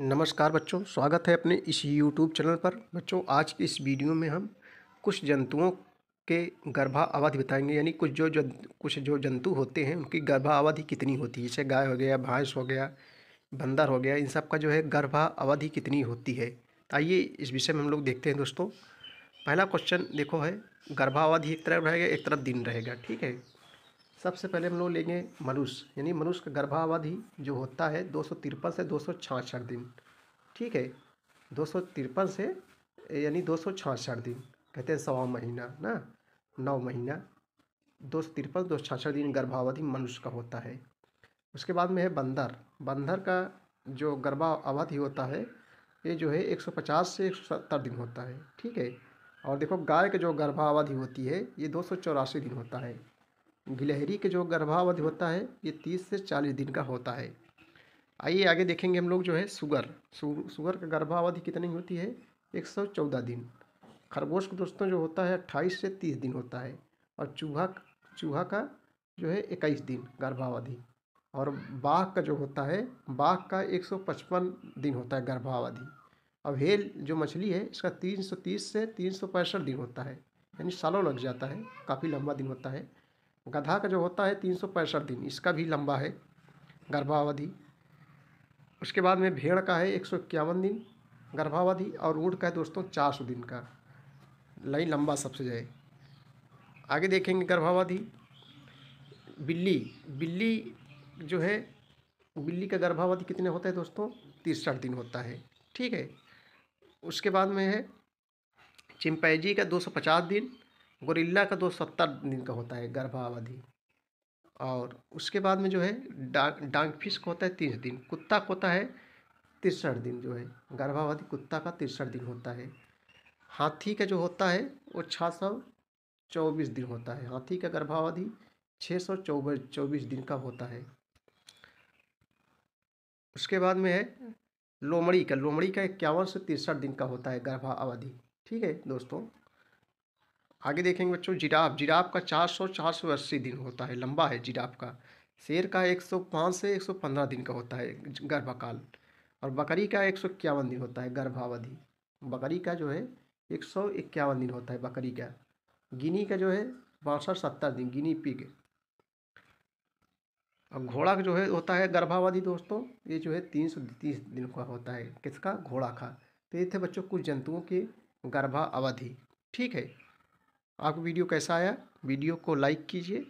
नमस्कार बच्चों स्वागत है अपने इस यूट्यूब चैनल पर बच्चों आज की इस वीडियो में हम कुछ जंतुओं के गर्भा अवधि बताएंगे यानी कुछ जो जन कुछ जो जंतु होते हैं उनकी गर्भा अवधि कितनी होती है जैसे गाय हो गया भैंस हो गया बंदर हो गया इन सब का जो है गर्भा अवधि कितनी होती है आइए इस विषय में हम लोग देखते हैं दोस्तों पहला क्वेश्चन देखो है गर्भावधि एक तरफ रहेगा एक तरफ दिन रहेगा ठीक है सबसे पहले हम लोग लेंगे मनुष्य यानी मनुष्य का गर्भावधि जो होता है दो से दो दिन ठीक है दो से यानी दो दिन कहते हैं सवा महीना ना नौ महीना दो सौ तिरपन दो सौ दिन गर्भावधि मनुष्य का होता है उसके बाद में है बंदर बंदर का जो गर्भावधि होता है ये जो है 150 से 170 दिन होता है ठीक है और देखो गाय का जो गर्भावधि होती है ये दो दिन होता है गिलहरी के जो गर्भावधि होता है ये तीस से चालीस दिन का होता है आइए आगे देखेंगे हम लोग जो है शुगर शुगर का गर्भावधि कितनी होती है एक सौ चौदह दिन खरगोश का दोस्तों जो होता है अट्ठाईस से तीस दिन होता है और चूहा चूहा का जो है इक्कीस दिन गर्भावधि और बाघ का जो होता है बाघ का एक सौ पचपन दिन होता है गर्भावधि अब हेल जो मछली है इसका तीन सौ तीस से तीन सौ पैंसठ दिन होता है यानी सालों लग जाता है काफ़ी लंबा दिन होता है गधा का जो होता है तीन सौ पैंसठ दिन इसका भी लंबा है गर्भावधि उसके बाद में भेड़ का है एक सौ इक्यावन दिन गर्भावधि और ऊँट का है दोस्तों चार सौ दिन का लाइन लंबा सबसे जाए आगे देखेंगे गर्भावधि बिल्ली बिल्ली जो है बिल्ली का गर्भावधि कितने होता है दोस्तों तिरसठ दिन होता है ठीक है उसके बाद में है चिंपैजी का दो सौ पचास दिन गोरिल्ला का दो तो सत्तर दिन का होता है गर्भावधि और उसके बाद में जो है डांग डांग फिश का होता है तीस दिन कुत्ता का होता है तिरसठ दिन जो है गर्भावधि कुत्ता का तिरसठ दिन होता है हाथी का जो होता है वो छः सौ चौबीस दिन होता है हाथी का गर्भावधि छः सौ चौबीस दिन का होता है उसके बाद में है लोमड़ी का लोमड़ी का इक्यावन से तिरसठ दिन का होता है गर्भावधि ठीक है दोस्तों आगे देखेंगे बच्चों जिराफ जिराफ का चार सौ चार सौ अस्सी दिन होता है लंबा है जिराफ का शेर का एक सौ पाँच से एक सौ पंद्रह दिन का होता है गर्भकाल और बकरी का एक सौ इक्यावन दिन होता है गर्भावधि बकरी का जो है एक सौ इक्यावन दिन होता है बकरी का गिनी का जो है बासठ सत्तर दिन गिनी पिग और घोड़ा का जो है होता है गर्भावधि दोस्तों ये जो है तीन सौ तीस दिन का होता है किसका घोड़ा का तो ये थे बच्चों कुछ जंतुओं के गर्भावधि ठीक है आपको वीडियो कैसा आया वीडियो को लाइक कीजिए